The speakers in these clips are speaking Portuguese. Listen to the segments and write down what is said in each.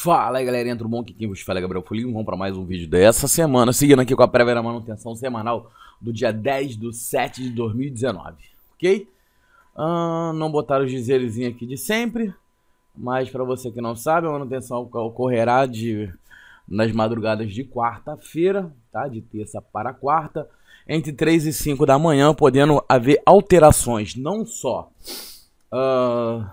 Fala aí galerinha, tudo bom? Aqui quem vos fala é Gabriel Folinho, vamos para mais um vídeo dessa semana, seguindo aqui com a prévia da manutenção semanal do dia 10 do 7 de 2019, ok? não botaram os dizeres aqui de sempre, mas para você que não sabe, a manutenção ocorrerá de, nas madrugadas de quarta-feira, tá? De terça para quarta, entre 3 e 5 da manhã, podendo haver alterações, não só uh,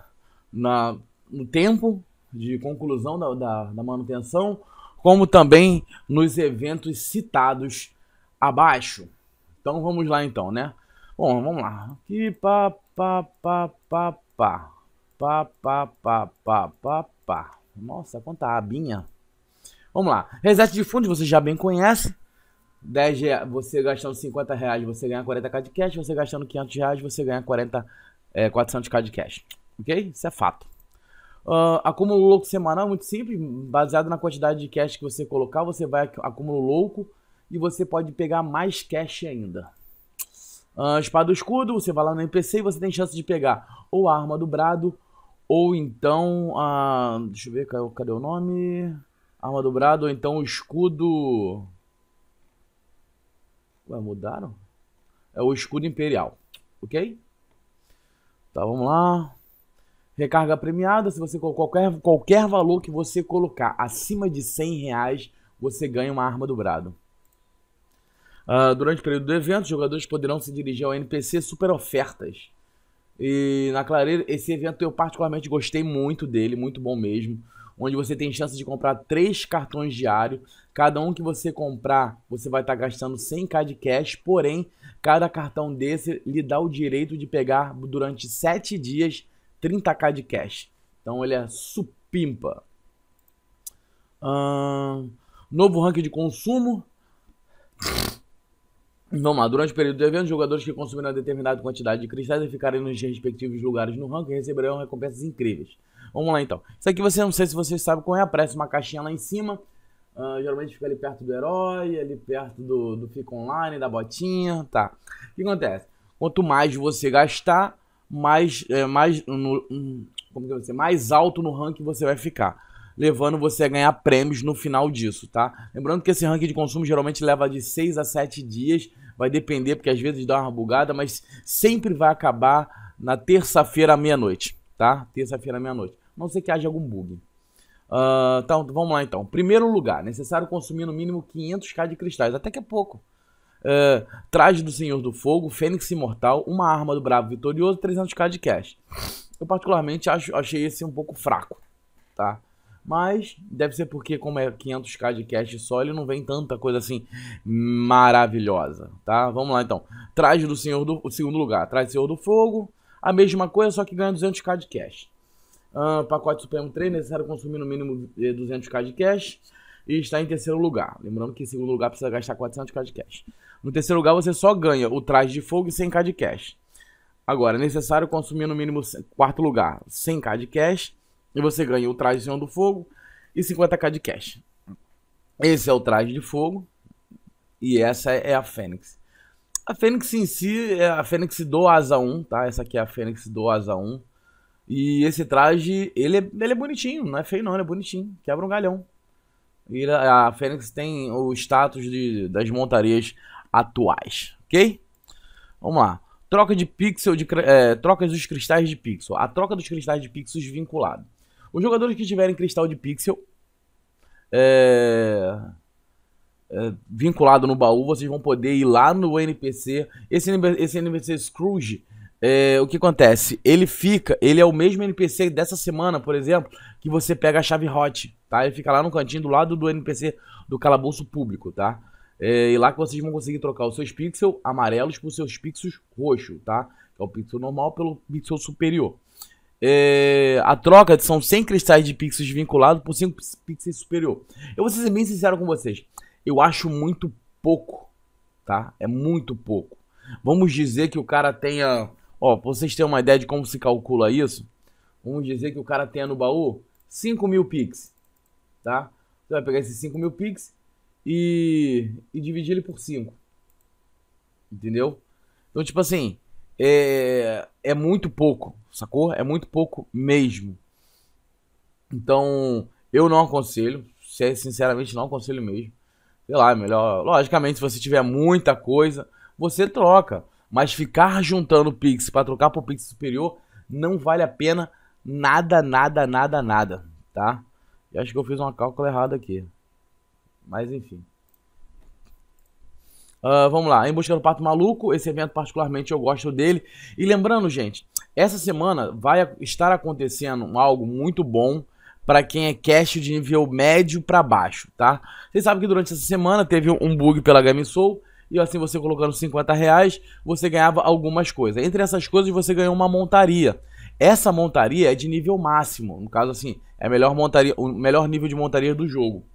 na, no tempo, de conclusão da, da, da manutenção, como também nos eventos citados abaixo. Então vamos lá então, né? Bom, vamos lá. Aqui, pá, pá, pá, pá, pá. Pá, pá, pá, pá, pá, pá. Nossa, quanta abinha. Vamos lá. Reset de fundo, você já bem conhece. 10 reais, você gastando 50 reais, você ganha 40k de cash. Você gastando 500 reais, você ganha 40, é, 400k de cash. Ok? Isso é fato. Uh, acúmulo louco semanal, é muito simples, baseado na quantidade de cash que você colocar, você vai acúmulo louco e você pode pegar mais cash ainda. Uh, espada do escudo, você vai lá no NPC e você tem chance de pegar ou a arma do brado, ou então a. Uh, deixa eu ver, cadê, cadê o nome? Arma do brado, ou então o escudo. Ué, mudaram? É o escudo imperial, ok? Tá, vamos lá. Recarga premiada, se você qualquer, qualquer valor que você colocar acima de 100 reais, você ganha uma arma dobrada. Uh, durante o período do evento, os jogadores poderão se dirigir ao NPC Super Ofertas. E na Clareira, esse evento eu particularmente gostei muito dele, muito bom mesmo. Onde você tem chance de comprar três cartões diários. Cada um que você comprar, você vai estar tá gastando 100k de cash. Porém, cada cartão desse lhe dá o direito de pegar durante 7 dias 30k de cash. Então ele é supimpa. Hum, novo ranking de consumo. Vamos lá, durante o período do evento, jogadores que consumiram determinada quantidade de cristais e ficarem nos respectivos lugares no ranking receberão recompensas incríveis. Vamos lá então. Isso aqui você não sei se vocês sabem qual é, aparece uma caixinha lá em cima. Uh, geralmente fica ali perto do herói, ali perto do, do Fica Online, da botinha, tá. O que acontece? Quanto mais você gastar, mais, é, mais, no, hum, como que eu dizer, mais alto no ranking você vai ficar. Levando você a ganhar prêmios no final disso, tá? Lembrando que esse ranking de consumo geralmente leva de 6 a 7 dias. Vai depender, porque às vezes dá uma bugada, mas sempre vai acabar na terça-feira à meia-noite, tá? Terça-feira à meia-noite. A não ser que haja algum bug. Uh, então, vamos lá então. Primeiro lugar, necessário consumir no mínimo 500k de cristais. Até que é pouco. Uh, traje do Senhor do Fogo, Fênix Imortal, Uma Arma do Bravo Vitorioso, 300k de cash. Eu particularmente acho, achei esse um pouco fraco, tá? Mas deve ser porque como é 500k de cash só, ele não vem tanta coisa assim maravilhosa, tá? Vamos lá então. Traje do Senhor do o segundo lugar, Traje do Senhor do Fogo, a mesma coisa, só que ganha 200k de cash. Ah, uh, pacote Supremo 3, necessário consumir no mínimo 200k eh, de cash. E está em terceiro lugar. Lembrando que em segundo lugar precisa gastar 400k de cash. No terceiro lugar, você só ganha o traje de fogo e 100k de cash. Agora, é necessário consumir no mínimo, quarto lugar, 100k de cash. E você ganha o traje de Senhor do Fogo e 50k de cash. Esse é o traje de fogo. E essa é a Fênix. A Fênix em si é a Fênix do Asa 1, tá? Essa aqui é a Fênix do Asa 1. E esse traje, ele é, ele é bonitinho, não é feio não, ele é bonitinho. Quebra um galhão. E a Fênix tem o status de, das montarias atuais, ok? Vamos lá. Troca de pixel de é, trocas dos cristais de pixel. A troca dos cristais de pixels vinculado. Os jogadores que tiverem cristal de pixel é, é, vinculado no baú, vocês vão poder ir lá no NPC. Esse, esse NPC Scrooge, é, o que acontece? Ele fica, ele é o mesmo NPC dessa semana, por exemplo, que você pega a chave hot, tá? Ele fica lá no cantinho do lado do NPC do calabouço público, tá? É, e lá que vocês vão conseguir trocar os seus pixels amarelos por seus pixels roxos, tá? É o pixel normal pelo pixel superior. É, a troca são 100 cristais de pixels vinculados por 5 pixels superior. Eu vou ser bem sincero com vocês. Eu acho muito pouco, tá? É muito pouco. Vamos dizer que o cara tenha... Ó, vocês terem uma ideia de como se calcula isso, vamos dizer que o cara tenha no baú 5 mil pixels, tá? Você vai pegar esses 5 mil pixels e, e dividir ele por 5. Entendeu? Então, tipo assim, é, é muito pouco, sacou? É muito pouco mesmo. Então, eu não aconselho, é, sinceramente não aconselho mesmo. Sei lá, é melhor. Logicamente, se você tiver muita coisa, você troca. Mas ficar juntando Pix para trocar pro Pix superior não vale a pena nada, nada, nada, nada, tá? Eu acho que eu fiz uma cálculo errada aqui. Mas enfim. Uh, vamos lá, Em Busca do Pato Maluco, esse evento particularmente eu gosto dele. E lembrando, gente, essa semana vai estar acontecendo algo muito bom para quem é cash de nível médio para baixo, tá? Vocês sabem que durante essa semana teve um bug pela GameSoul e assim você colocando 50 reais, você ganhava algumas coisas. Entre essas coisas você ganhou uma montaria. Essa montaria é de nível máximo, no caso assim, é melhor montaria, o melhor nível de montaria do jogo.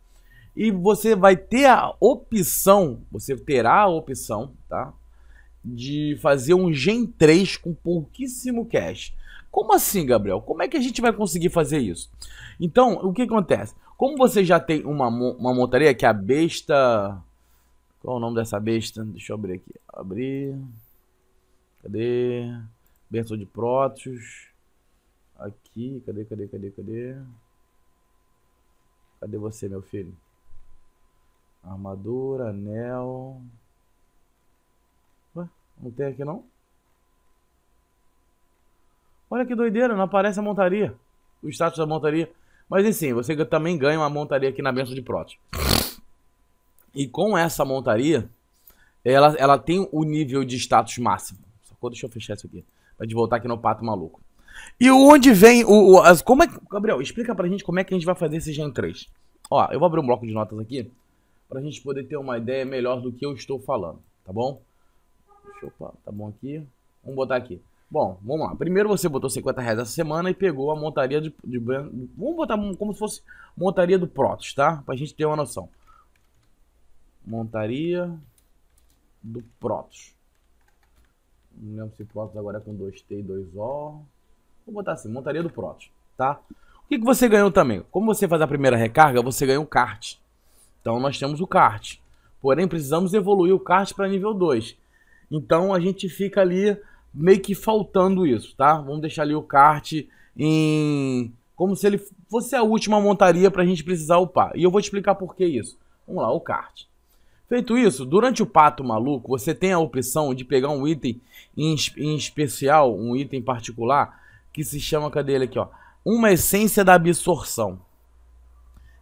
E você vai ter a opção, você terá a opção, tá? De fazer um Gen 3 com pouquíssimo cash. Como assim, Gabriel? Como é que a gente vai conseguir fazer isso? Então, o que acontece? Como você já tem uma, uma montaria que é a besta. Qual é o nome dessa besta? Deixa eu abrir aqui. Abrir. Cadê? Berço de Protos. Aqui. Cadê, cadê, cadê, cadê? Cadê você, meu filho? Armadura, anel. Ué, não tem aqui não? Olha que doideira, não aparece a montaria. O status da montaria. Mas enfim, você também ganha uma montaria aqui na benção de Prot. E com essa montaria, ela, ela tem o nível de status máximo. Só deixa eu fechar isso aqui. Pra gente voltar aqui no pato maluco. E onde vem o. o as, como é, Gabriel, explica pra gente como é que a gente vai fazer esse Gen 3. Ó, eu vou abrir um bloco de notas aqui para a gente poder ter uma ideia melhor do que eu estou falando, tá bom? Deixa eu, tá bom aqui. Vamos botar aqui. Bom, vamos lá. Primeiro você botou 50 reais essa semana e pegou a montaria de, de, Vamos botar como se fosse montaria do Protos, tá? Pra gente ter uma noção. Montaria do Protos. Não lembro se Protos agora é com 2T e 2O. Vou botar assim, montaria do Protos, tá? O que, que você ganhou também? Como você faz a primeira recarga, você ganhou um kart, então nós temos o kart. Porém, precisamos evoluir o kart para nível 2. Então a gente fica ali meio que faltando isso, tá? Vamos deixar ali o kart em como se ele fosse a última montaria para a gente precisar upar. E eu vou te explicar por que isso. Vamos lá, o kart. Feito isso, durante o pato maluco, você tem a opção de pegar um item em, em especial, um item particular, que se chama, cadê ele aqui, ó? Uma essência da absorção.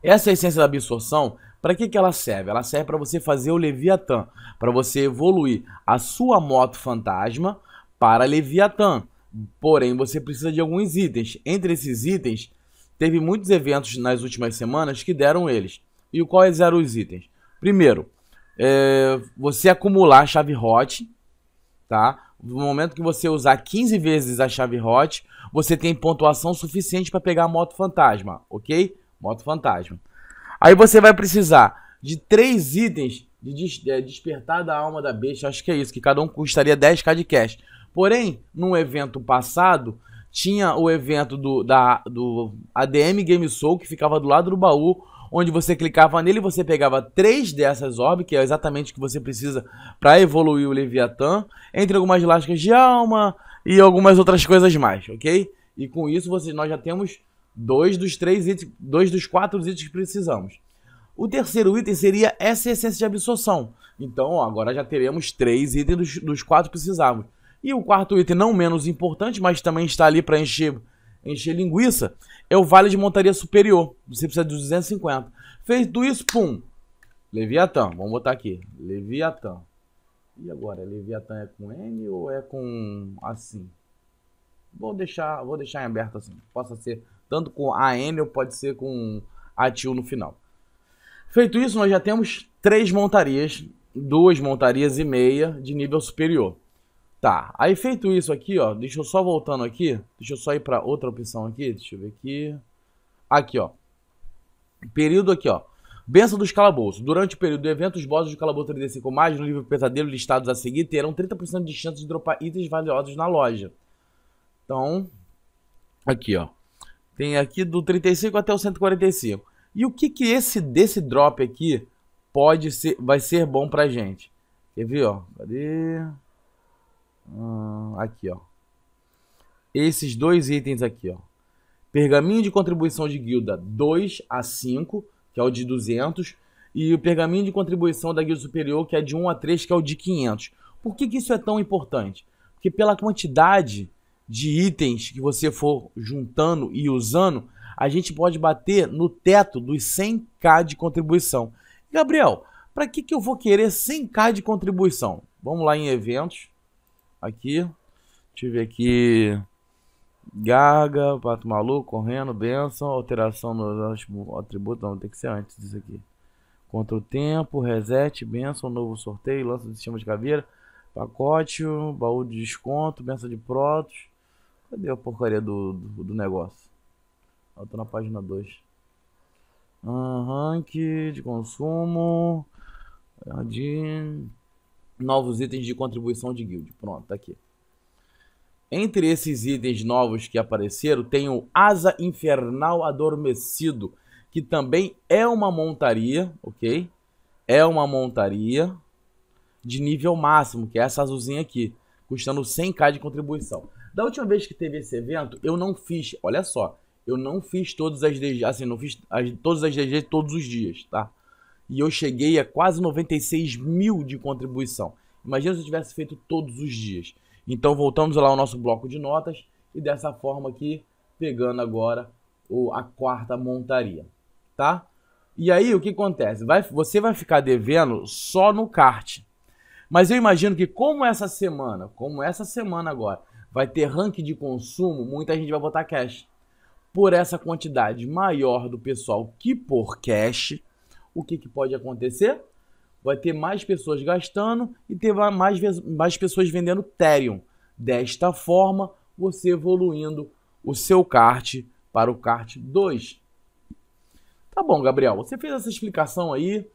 Essa essência da absorção para que, que ela serve? Ela serve para você fazer o Leviatã, para você evoluir a sua moto fantasma para Leviatã. Porém, você precisa de alguns itens. Entre esses itens, teve muitos eventos nas últimas semanas que deram eles. E quais eram os itens? Primeiro, é, você acumular a chave hot, tá? No momento que você usar 15 vezes a chave hot, você tem pontuação suficiente para pegar a moto fantasma, ok? Moto fantasma. Aí você vai precisar de três itens de des é, despertar da alma da besta. Acho que é isso, que cada um custaria 10k de cash. Porém, num evento passado, tinha o evento do, da, do ADM Game Soul, que ficava do lado do baú, onde você clicava nele e você pegava três dessas orbes, que é exatamente o que você precisa para evoluir o Leviatã, entre algumas lascas de alma e algumas outras coisas mais, ok? E com isso você, nós já temos Dois dos três itens, dois dos quatro itens que precisamos. O terceiro item seria essa essência de absorção. Então, ó, agora já teremos três itens dos, dos quatro precisamos. E o quarto item, não menos importante, mas também está ali para encher, encher linguiça, é o Vale de Montaria Superior. Você precisa de 250. Feito isso, pum. Leviatã. Vamos botar aqui. Leviatã. E agora? É Leviatã é com N ou é com assim? Vou deixar, vou deixar em aberto assim. Possa ser tanto com AN ou pode ser com ATIL no final. Feito isso, nós já temos três montarias, duas montarias e meia de nível superior. Tá, aí feito isso aqui, ó, deixa eu só voltando aqui, deixa eu só ir para outra opção aqui, deixa eu ver aqui. Aqui, ó. Período aqui, ó. Benção dos calabouços. Durante o período do evento, os bosses do calabouço 35 mais no livro pesadelo listados a seguir terão 30% de chance de dropar itens valiosos na loja. Então, aqui, ó. Tem aqui do 35 até o 145. E o que que esse desse drop aqui pode ser, vai ser bom pra gente? Quer ver, ó? Cadê? Hum, aqui, ó. Esses dois itens aqui, ó. Pergaminho de contribuição de guilda 2 a 5, que é o de 200, e o pergaminho de contribuição da guilda superior, que é de 1 a 3, que é o de 500. Por que, que isso é tão importante? Porque pela quantidade de itens que você for juntando e usando, a gente pode bater no teto dos 100k de contribuição. Gabriel, para que, que eu vou querer 100k de contribuição? Vamos lá em eventos. Aqui. Tive aqui. Gaga, Pato Maluco, Correndo, Benção, alteração no atributo. Não, tem que ser antes disso aqui. Contra o tempo, reset, benção, novo sorteio, lança do sistema de caveira, pacote, baú de desconto, benção de protos, Cadê a porcaria do, do, do negócio? Eu tô na página 2. Uh, rank de consumo. De novos itens de contribuição de guild. Pronto, tá aqui. Entre esses itens novos que apareceram, tem o Asa Infernal Adormecido, que também é uma montaria, ok? É uma montaria de nível máximo, que é essa azulzinha aqui, custando 100k de contribuição. Da última vez que teve esse evento, eu não fiz, olha só, eu não fiz todas as DG, assim, não fiz as, todas as DG todos os dias, tá? E eu cheguei a quase 96 mil de contribuição. Imagina se eu tivesse feito todos os dias. Então voltamos lá ao nosso bloco de notas e dessa forma aqui, pegando agora o, a quarta montaria, tá? E aí o que acontece? Vai, você vai ficar devendo só no kart. Mas eu imagino que como essa semana, como essa semana agora, vai ter ranking de consumo, muita gente vai botar cash. Por essa quantidade maior do pessoal que por cash, o que, que pode acontecer? Vai ter mais pessoas gastando e ter mais, mais pessoas vendendo Ethereum. Desta forma, você evoluindo o seu kart para o kart 2. Tá bom, Gabriel, você fez essa explicação aí.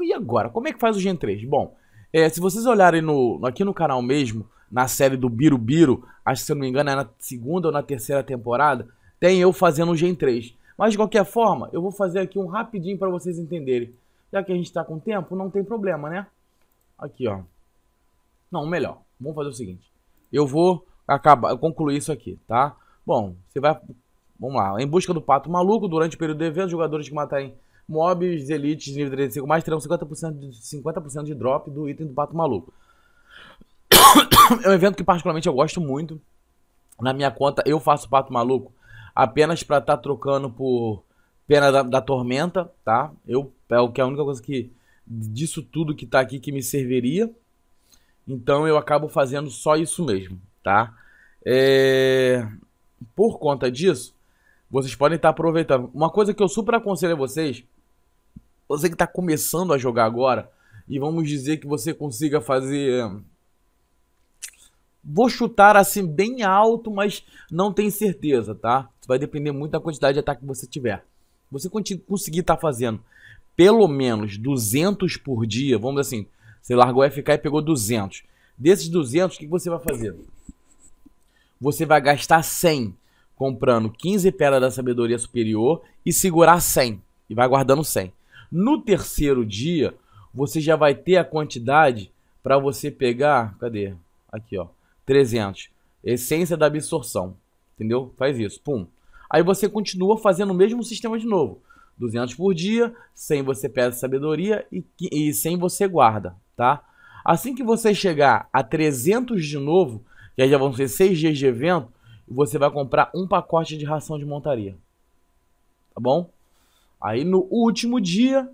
E agora, como é que faz o Gen 3? Bom, é, se vocês olharem no, aqui no canal mesmo, na série do Birubiru, acho que se eu não me engano é na segunda ou na terceira temporada, tem eu fazendo o Gen 3. Mas de qualquer forma, eu vou fazer aqui um rapidinho para vocês entenderem. Já que a gente está com tempo, não tem problema, né? Aqui, ó. Não, melhor. Vamos fazer o seguinte. Eu vou acabar, concluir isso aqui, tá? Bom, você vai... Vamos lá. Em busca do pato maluco, durante o período do evento, jogadores que matarem mobs, elites, nível 35, mais terão 50%, de, 50 de drop do item do pato maluco. é um evento que particularmente eu gosto muito. Na minha conta, eu faço Pato Maluco apenas pra estar tá trocando por Pena da, da, Tormenta, tá? Eu, é o que é a única coisa que disso tudo que tá aqui que me serviria. Então eu acabo fazendo só isso mesmo, tá? É... Por conta disso, vocês podem estar tá aproveitando. Uma coisa que eu super aconselho a vocês, você que está começando a jogar agora, e vamos dizer que você consiga fazer Vou chutar assim bem alto, mas não tenho certeza, tá? vai depender muito da quantidade de ataque que você tiver. Você conseguir estar tá fazendo pelo menos 200 por dia, vamos assim, você largou o FK e pegou 200. Desses 200, o que você vai fazer? Você vai gastar 100 comprando 15 pedras da sabedoria superior e segurar 100 e vai guardando 100. No terceiro dia, você já vai ter a quantidade para você pegar, cadê? Aqui, ó. 300. Essência da absorção. Entendeu? Faz isso. Pum. Aí você continua fazendo o mesmo sistema de novo. 200 por dia, sem você pede sabedoria e, e você guarda, tá? Assim que você chegar a 300 de novo, que aí já vão ser 6 dias de evento, você vai comprar um pacote de ração de montaria. Tá bom? Aí no último dia,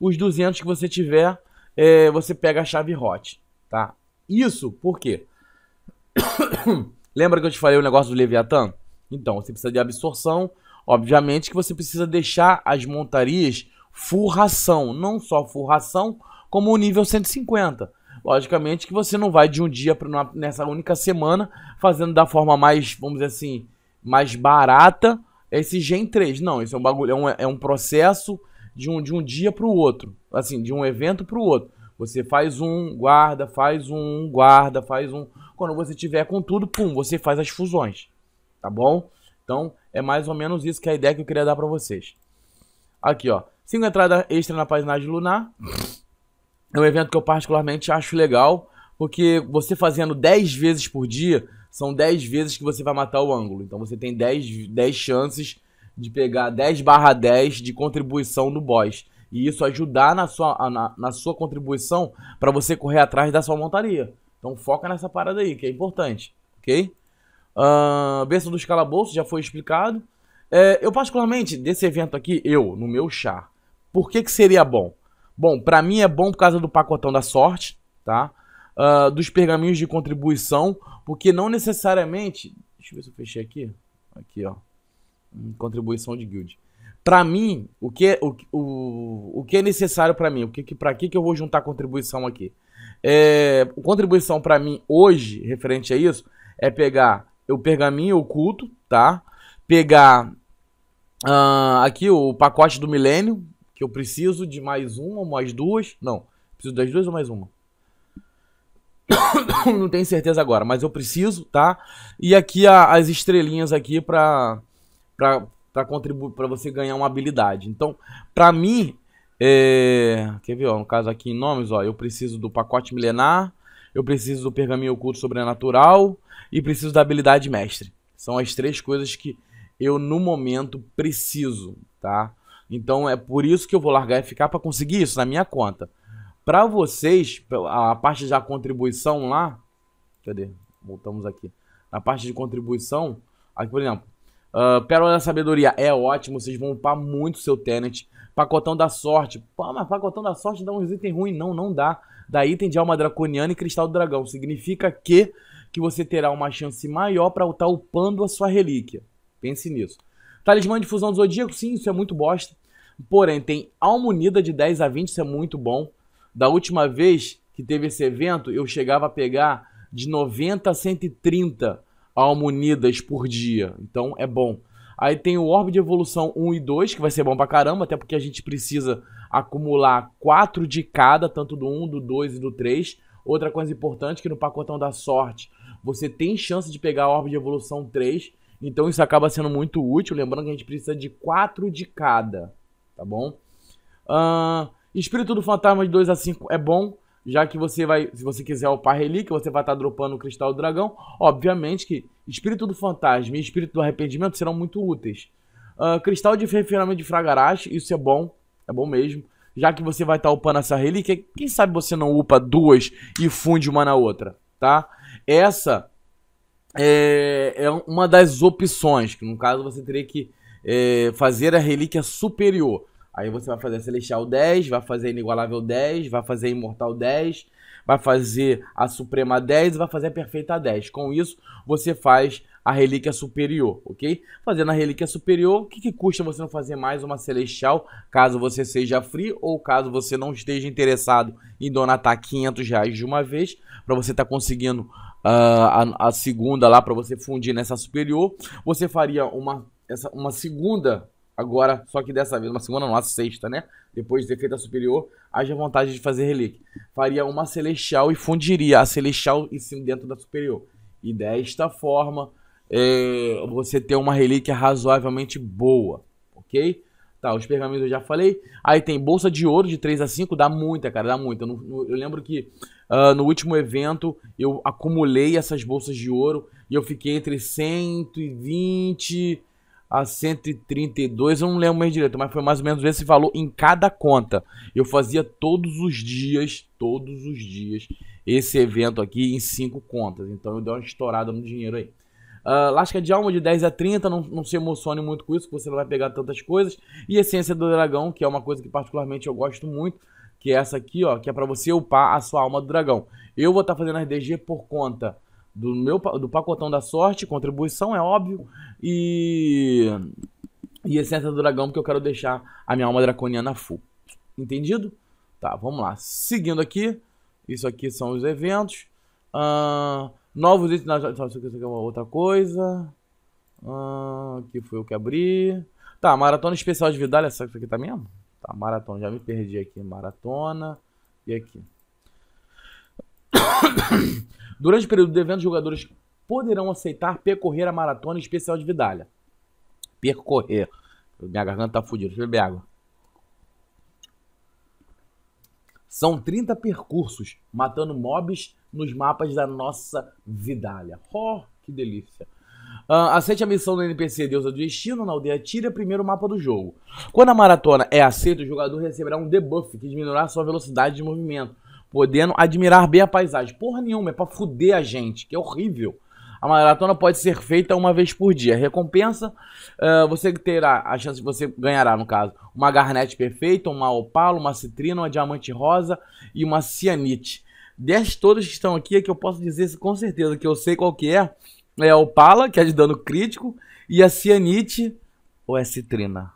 os 200 que você tiver, é, você pega a chave hot, tá? Isso por quê? Lembra que eu te falei o negócio do Leviatã? Então, você precisa de absorção. Obviamente que você precisa deixar as montarias furração. Não só furração, como o nível 150. Logicamente que você não vai de um dia para nessa única semana fazendo da forma mais, vamos dizer assim, mais barata esse Gen 3. Não, isso é um bagulho, é um, é um processo de um, de um dia para o outro, assim, de um evento para o outro. Você faz um, guarda, faz um, guarda, faz um. Quando você tiver com tudo, pum, você faz as fusões, tá bom? Então, é mais ou menos isso que é a ideia que eu queria dar para vocês. Aqui, ó. Cinco entradas extra na paisagem lunar. É um evento que eu particularmente acho legal, porque você fazendo 10 vezes por dia, são 10 vezes que você vai matar o ângulo. Então você tem 10, 10 chances de pegar 10 barra 10 de contribuição do boss. E isso ajudar na sua, na, na sua contribuição para você correr atrás da sua montaria. Então foca nessa parada aí, que é importante, ok? Uh, berço dos calabouços, já foi explicado. É, eu particularmente, desse evento aqui, eu, no meu chá, por que que seria bom? Bom, para mim é bom por causa do pacotão da sorte, tá? Uh, dos pergaminhos de contribuição, porque não necessariamente... Deixa eu ver se eu fechei aqui. Aqui, ó. Hum, contribuição de guild para mim, o que, o, o, o que é necessário para mim? O que, que para que que eu vou juntar contribuição aqui? É, contribuição para mim hoje, referente a isso, é pegar o pergaminho oculto, tá? Pegar uh, aqui o pacote do milênio, que eu preciso de mais uma ou mais duas. Não, preciso das duas ou mais uma? Não tenho certeza agora, mas eu preciso, tá? E aqui a, as estrelinhas aqui pra, pra, pra contribuir, pra você ganhar uma habilidade. Então, pra mim, é, quer ver, ó, no caso aqui em nomes, ó, eu preciso do pacote milenar, eu preciso do pergaminho oculto sobrenatural e preciso da habilidade mestre. São as três coisas que eu no momento preciso, tá? Então é por isso que eu vou largar e ficar para conseguir isso na minha conta. Para vocês, a parte da contribuição lá, cadê? Voltamos aqui. Na parte de contribuição, aqui por exemplo, ah, Pérola da Sabedoria é ótimo, vocês vão upar muito seu Tenant. Pacotão da Sorte. Pô, mas Pacotão da Sorte dá uns itens ruins. Não, não dá. Dá item de Alma Draconiana e Cristal do Dragão. Significa que, que você terá uma chance maior para estar tá upando a sua relíquia. Pense nisso. Talismã de Fusão do Zodíaco, sim, isso é muito bosta. Porém, tem Alma Unida de 10 a 20, isso é muito bom. Da última vez que teve esse evento, eu chegava a pegar de 90 a 130 alma unidas por dia. Então é bom. Aí tem o Orbe de Evolução 1 e 2, que vai ser bom pra caramba, até porque a gente precisa acumular 4 de cada, tanto do 1, do 2 e do 3. Outra coisa importante, que no pacotão da sorte, você tem chance de pegar a Orbe de Evolução 3, então isso acaba sendo muito útil, lembrando que a gente precisa de 4 de cada, tá bom? Uh, Espírito do Fantasma de 2 a 5 é bom, já que você vai, se você quiser upar relíquia, você vai estar tá dropando o cristal do dragão. Obviamente que espírito do fantasma e espírito do arrependimento serão muito úteis. Uh, cristal de refinamento de Fragarash, isso é bom, é bom mesmo. Já que você vai estar tá upando essa relíquia, quem sabe você não upa duas e funde uma na outra, tá? Essa é, é uma das opções, que no caso você teria que é, fazer a relíquia superior. Aí você vai fazer Celestial 10, vai fazer Inigualável 10, vai fazer Imortal 10, vai fazer a Suprema 10 e vai fazer a Perfeita 10. Com isso, você faz a Relíquia Superior, ok? Fazendo a Relíquia Superior, o que, que custa você não fazer mais uma Celestial, caso você seja free ou caso você não esteja interessado em donatar 500 reais de uma vez, para você estar tá conseguindo uh, a, a segunda lá, para você fundir nessa Superior, você faria uma, essa, uma segunda Agora, só que dessa vez, uma segunda, não, a sexta, né? Depois de ter feito a superior, haja vontade de fazer relíquia. Faria uma celestial e fundiria a celestial em cima dentro da superior. E desta forma, é, você tem uma relíquia razoavelmente boa, ok? Tá, os pergaminhos eu já falei. Aí tem bolsa de ouro de 3 a 5, dá muita, cara, dá muita. Eu, eu lembro que uh, no último evento eu acumulei essas bolsas de ouro e eu fiquei entre 120 a 132, eu não lembro mais direito, mas foi mais ou menos esse valor em cada conta. Eu fazia todos os dias, todos os dias, esse evento aqui em cinco contas. Então eu dei uma estourada no dinheiro aí. Uh, lasca de alma de 10 a 30, não, não se emocione muito com isso, que você não vai pegar tantas coisas. E essência do dragão, que é uma coisa que particularmente eu gosto muito, que é essa aqui, ó, que é para você upar a sua alma do dragão. Eu vou estar tá fazendo as DG por conta do meu do pacotão da sorte, contribuição é óbvio, e e essência do dragão porque eu quero deixar a minha alma draconiana full. Entendido? Tá, vamos lá. Seguindo aqui, isso aqui são os eventos. Uh, novos itens, isso aqui é uma outra coisa. Uh, aqui foi o que abri. Tá, maratona especial de Vidalha, isso aqui tá mesmo? Tá, maratona, já me perdi aqui, maratona. E aqui. Durante o período do evento, os jogadores poderão aceitar percorrer a maratona especial de Vidalha. Percorrer. Minha garganta tá fodida, deixa eu beber água. São 30 percursos, matando mobs nos mapas da nossa Vidalha. Oh, que delícia. Uh, aceite a missão do NPC Deusa do Destino na aldeia Tira, primeiro mapa do jogo. Quando a maratona é aceita, o jogador receberá um debuff que diminuirá sua velocidade de movimento podendo admirar bem a paisagem. Porra nenhuma, é pra fuder a gente, que é horrível. A maratona pode ser feita uma vez por dia. Recompensa, uh, você terá a chance, você ganhará, no caso, uma garnete perfeita, uma opalo, uma citrina, uma diamante rosa e uma cianite. Dez todos que estão aqui é que eu posso dizer com certeza que eu sei qual que é. É a opala, que é de dano crítico, e a cianite, ou é citrina?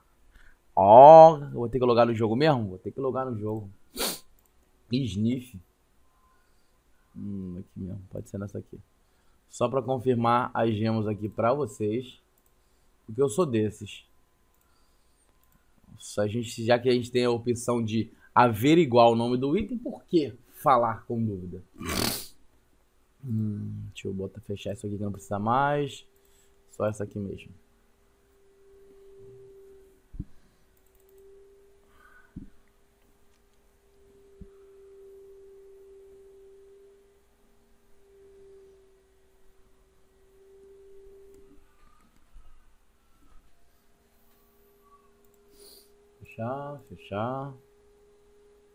Ó, oh, vou ter que logar no jogo mesmo? Vou ter que logar no jogo. Sniff. Hum, aqui mesmo, pode ser nessa aqui. Só para confirmar as gemas aqui para vocês. Porque eu sou desses. a gente, já que a gente tem a opção de averiguar o nome do item, por que falar com dúvida? Hum, deixa eu botar, fechar isso aqui que não precisa mais. Só essa aqui mesmo. fechar, fechar.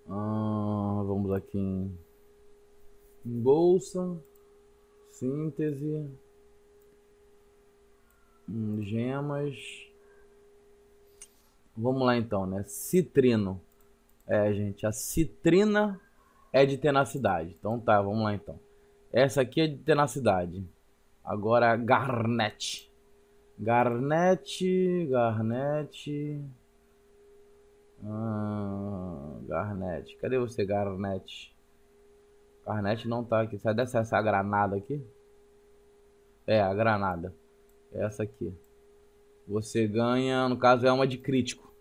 Ah, vamos aqui em, em bolsa, síntese, gemas. Vamos lá então, né? Citrino. É, gente, a citrina é de tenacidade. Então tá, vamos lá então. Essa aqui é de tenacidade. Agora garnet. Garnet, garnet. Hum, Garnet. Cadê você, Garnet? Garnet não tá aqui. Sai dessa essa granada aqui? É, a granada. Essa aqui. Você ganha, no caso, é uma de crítico.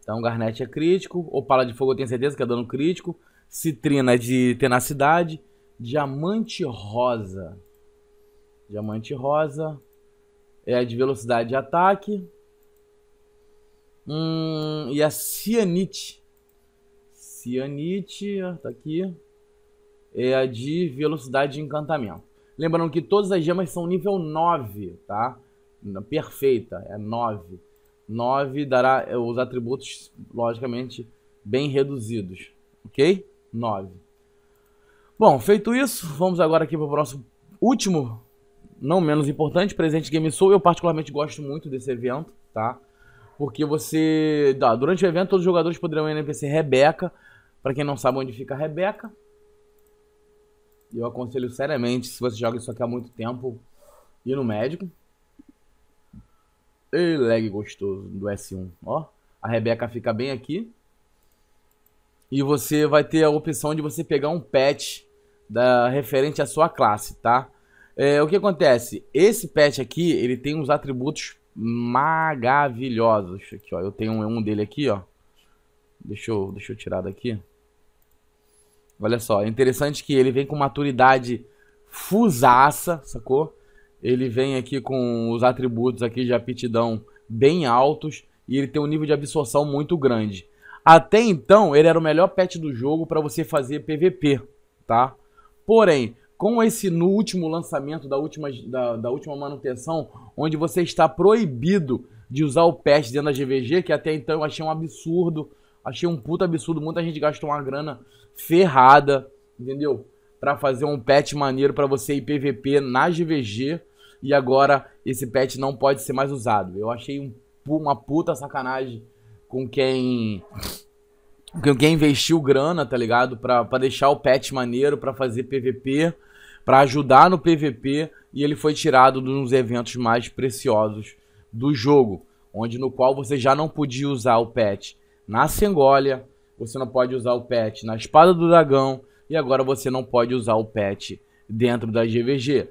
Então, Garnet é crítico. Opala de fogo eu tenho certeza que é dano crítico. Citrina é de tenacidade. Diamante rosa. Diamante rosa. É de velocidade de ataque. Hum, e a cianite. Cianite, tá aqui. É a de velocidade de encantamento. Lembrando que todas as gemas são nível 9, tá? Perfeita, é 9. 9 dará é, os atributos, logicamente, bem reduzidos. Ok? 9. Bom, feito isso, vamos agora aqui para o próximo, último, não menos importante, presente Game Soul. Eu particularmente gosto muito desse evento, tá? porque você. Ah, durante o evento, todos os jogadores poderão ir na NPC Rebeca. Para quem não sabe onde fica a Rebeca. Eu aconselho seriamente, se você joga isso aqui há muito tempo, ir no médico. E lag gostoso do S1. Ó, a Rebeca fica bem aqui. E você vai ter a opção de você pegar um patch da, referente à sua classe, tá? É, o que acontece? Esse patch aqui, ele tem uns atributos maravilhosos. Aqui, ó. Eu tenho um dele aqui, ó. Deixa eu, deixa eu tirar daqui. Olha só, é interessante que ele vem com maturidade fusaça, sacou? Ele vem aqui com os atributos aqui de aptidão bem altos e ele tem um nível de absorção muito grande. Até então, ele era o melhor pet do jogo para você fazer PVP, tá? Porém, com esse no último lançamento da última, da, da última manutenção, onde você está proibido de usar o patch dentro da GVG, que até então eu achei um absurdo, achei um puta absurdo, muita gente gastou uma grana ferrada, entendeu? Para fazer um patch maneiro para você ir PVP na GVG e agora esse patch não pode ser mais usado. Eu achei um, uma puta sacanagem com quem Alguém investiu grana, tá ligado? Pra, pra deixar o patch maneiro, pra fazer PVP, pra ajudar no PVP. E ele foi tirado de uns eventos mais preciosos do jogo. Onde no qual você já não podia usar o patch na Sengólia, você não pode usar o patch na Espada do Dragão. E agora você não pode usar o patch dentro da GVG.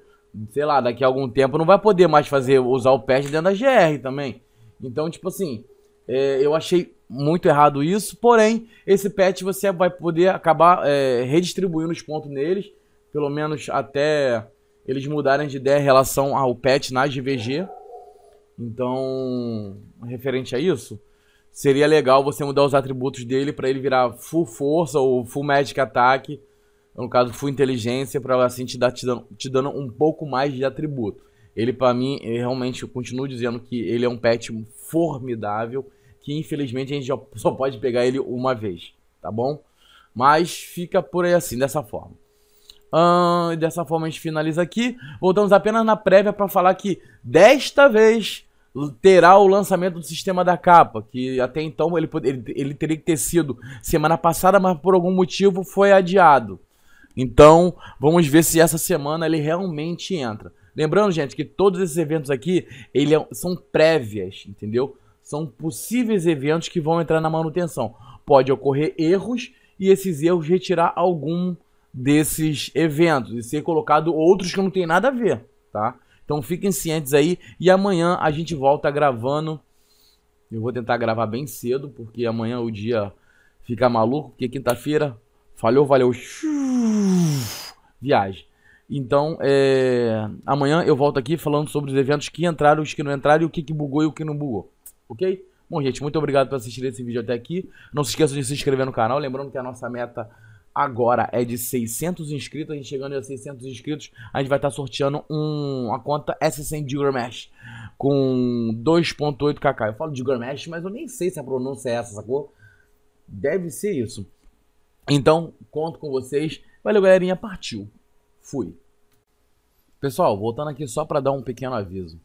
Sei lá, daqui a algum tempo não vai poder mais fazer usar o patch dentro da GR também. Então, tipo assim, é, eu achei muito errado isso, porém, esse pet você vai poder acabar é, redistribuindo os pontos neles, pelo menos até eles mudarem de ideia em relação ao pet na GVG. Então, referente a isso, seria legal você mudar os atributos dele para ele virar full força ou full magic ataque, no caso, full inteligência, para assim te, dar, te, dando, te dando um pouco mais de atributo. Ele, para mim, realmente, eu continuo dizendo que ele é um pet formidável que infelizmente a gente só pode pegar ele uma vez, tá bom? Mas fica por aí assim, dessa forma. dessa forma a gente finaliza aqui. Voltamos apenas na prévia para falar que desta vez terá o lançamento do sistema da capa, que até então ele, ele, ele teria que ter sido semana passada, mas por algum motivo foi adiado. Então, vamos ver se essa semana ele realmente entra. Lembrando, gente, que todos esses eventos aqui, ele é, são prévias, entendeu? São possíveis eventos que vão entrar na manutenção. Pode ocorrer erros e esses erros retirar algum desses eventos e ser colocado outros que não tem nada a ver, tá? Então fiquem cientes aí e amanhã a gente volta gravando. Eu vou tentar gravar bem cedo porque amanhã o dia fica maluco, porque quinta-feira falhou, valeu, viagem. Então, é... amanhã eu volto aqui falando sobre os eventos que entraram, os que não entraram e o que, que bugou e o que não bugou ok? Bom, gente, muito obrigado por assistir esse vídeo até aqui. Não se esqueça de se inscrever no canal. Lembrando que a nossa meta agora é de 600 inscritos. A gente chegando a 600 inscritos, a gente vai estar tá sorteando um, uma conta S100 Digger Mesh com 2.8kk. Eu falo Digger Mesh, mas eu nem sei se a pronúncia é essa, sacou? Deve ser isso. Então, conto com vocês. Valeu, galerinha. Partiu. Fui. Pessoal, voltando aqui só para dar um pequeno aviso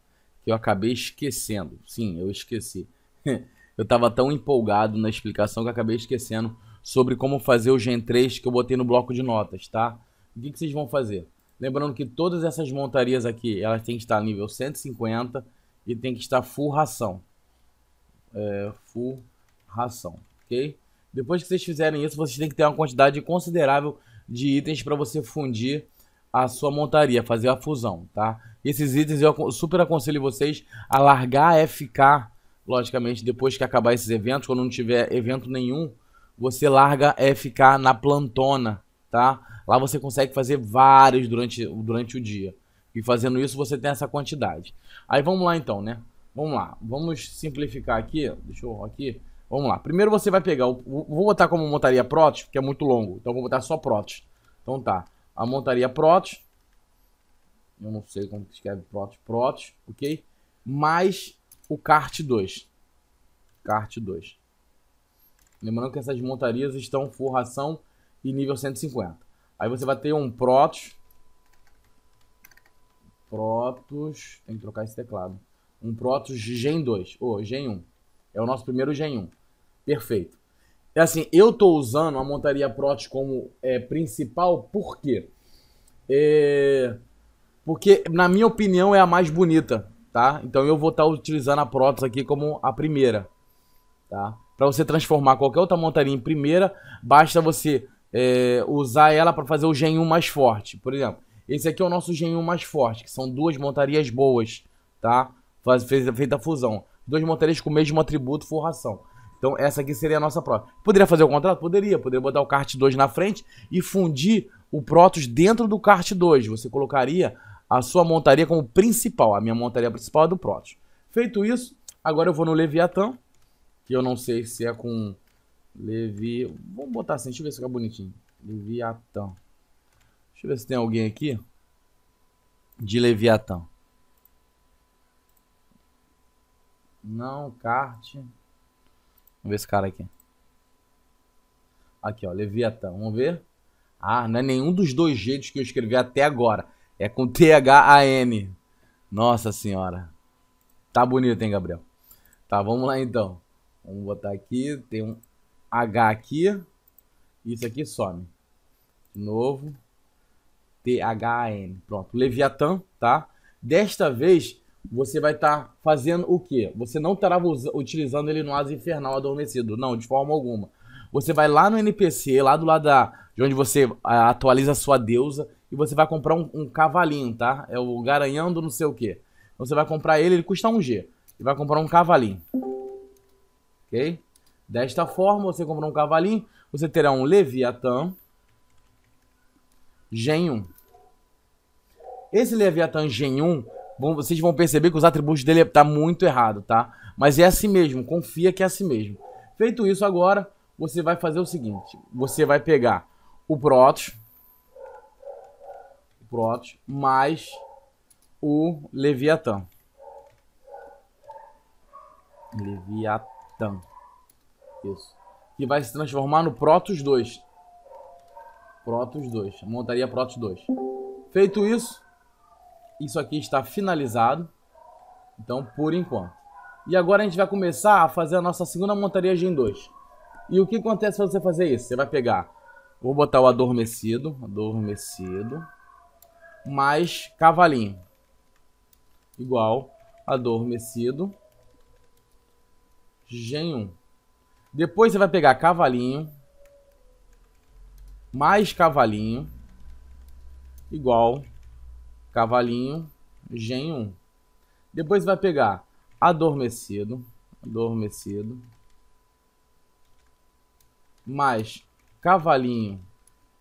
que eu acabei esquecendo. Sim, eu esqueci. eu estava tão empolgado na explicação que acabei esquecendo sobre como fazer o Gen 3 que eu botei no bloco de notas, tá? O que, que vocês vão fazer? Lembrando que todas essas montarias aqui, elas têm que estar nível 150 e tem que estar full ração. É, full ração, ok? Depois que vocês fizerem isso, vocês têm que ter uma quantidade considerável de itens para você fundir a sua montaria, fazer a fusão, tá? Esses itens eu super aconselho vocês a largar a FK, logicamente, depois que acabar esses eventos, quando não tiver evento nenhum, você larga a FK na plantona, tá? Lá você consegue fazer vários durante, durante o dia. E fazendo isso você tem essa quantidade. Aí vamos lá então, né? Vamos lá, vamos simplificar aqui, deixa eu aqui. Vamos lá, primeiro você vai pegar, o, vou botar como montaria Protos, porque é muito longo, então vou botar só Protos. Então tá, a montaria Protos, eu não sei como que escreve Protos, Protos, ok? Mais o Kart 2. Kart 2. Lembrando que essas montarias estão forração e nível 150. Aí você vai ter um Protos. Protos. Tem que trocar esse teclado. Um Protos Gen 2. Ou oh, Gen 1. É o nosso primeiro Gen 1. Perfeito. É assim, eu tô usando a montaria Protos como é, principal, por quê? É porque, na minha opinião, é a mais bonita, tá? Então eu vou estar tá utilizando a Protos aqui como a primeira, tá? Para você transformar qualquer outra montaria em primeira, basta você é, usar ela para fazer o Gen 1 mais forte. Por exemplo, esse aqui é o nosso Gen 1 mais forte, que são duas montarias boas, tá? Feita a fusão. Duas montarias com o mesmo atributo, forração. Então essa aqui seria a nossa prova. Poderia fazer o contrato? Poderia. Poderia botar o kart 2 na frente e fundir o Protos dentro do kart 2. Você colocaria a sua montaria como principal. A minha montaria principal é do Protoss. Feito isso, agora eu vou no Leviatã, que eu não sei se é com Levi... Vamos botar assim, deixa eu ver se fica bonitinho. Leviatã. Deixa eu ver se tem alguém aqui de Leviatã. Não, kart. Vamos ver esse cara aqui. Aqui, ó, Leviatã. Vamos ver? Ah, não é nenhum dos dois jeitos que eu escrevi até agora. É com T-H-A-N. Nossa senhora. Tá bonito, hein, Gabriel? Tá, vamos lá então. Vamos botar aqui. Tem um H aqui. Isso aqui some. De novo. T-H-A-N. Pronto. Leviatã, tá? Desta vez, você vai estar tá fazendo o quê? Você não estará utilizando ele no asa infernal adormecido. Não, de forma alguma. Você vai lá no NPC, lá do lado da, de onde você ah, atualiza a sua deusa, e você vai comprar um, um cavalinho, tá? É o garanhão do não sei o que. Você vai comprar ele, ele custa 1G. E vai comprar um cavalinho. Ok? Desta forma, você comprou um cavalinho, você terá um Leviatã Gen 1. Esse Leviatã Gen 1, vocês vão perceber que os atributos dele tá muito errado, tá? Mas é assim mesmo, confia que é assim mesmo. Feito isso agora, você vai fazer o seguinte, você vai pegar o Protoss, Protos mais o Leviatã. Leviatã. Isso. Que vai se transformar no Protos 2. Protos 2. Montaria Protos 2. Feito isso, isso aqui está finalizado. Então, por enquanto. E agora a gente vai começar a fazer a nossa segunda montaria Gen 2. E o que acontece se você fazer isso? Você vai pegar, vou botar o adormecido, adormecido, mais cavalinho. Igual adormecido. Gen 1. Depois você vai pegar cavalinho. Mais cavalinho. Igual cavalinho. Gen 1. Depois você vai pegar adormecido. Adormecido. Mais cavalinho.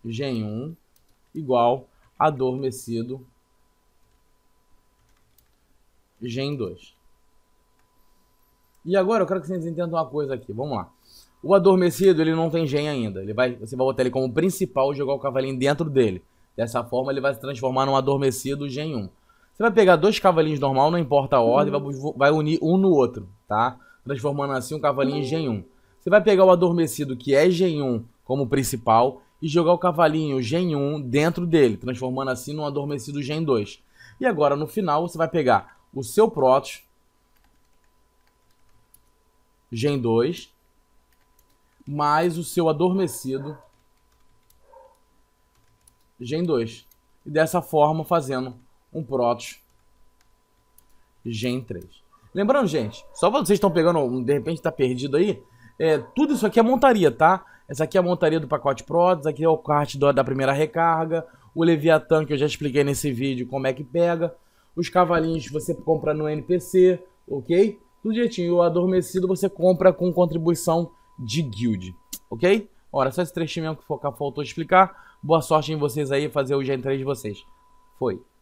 Gen 1. Igual adormecido, Gen 2. E agora eu quero que vocês entendam uma coisa aqui, vamos lá. O adormecido, ele não tem gen ainda. Ele vai, você vai botar ele como principal e jogar o cavalinho dentro dele. Dessa forma, ele vai se transformar num adormecido gen 1. Você vai pegar dois cavalinhos normal, não importa a ordem, vai, vai unir um no outro, tá? Transformando assim um cavalinho em gen 1. Você vai pegar o adormecido, que é gen 1, como principal, e jogar o cavalinho Gen 1 dentro dele, transformando assim num adormecido Gen 2. E agora no final você vai pegar o seu Protoss Gen 2 mais o seu adormecido Gen 2. E dessa forma fazendo um Protoss Gen 3. Lembrando, gente, só vocês estão pegando, de repente está perdido aí, é, tudo isso aqui é montaria, tá? Essa aqui é a montaria do pacote Pro, essa aqui é o kart da primeira recarga, o Leviathan, que eu já expliquei nesse vídeo como é que pega, os cavalinhos você compra no NPC, ok? Do jeitinho, o adormecido você compra com contribuição de guild, ok? Ora, só esse trechinho mesmo que focar, faltou explicar. Boa sorte em vocês aí, fazer o Gen 3 de vocês. Foi.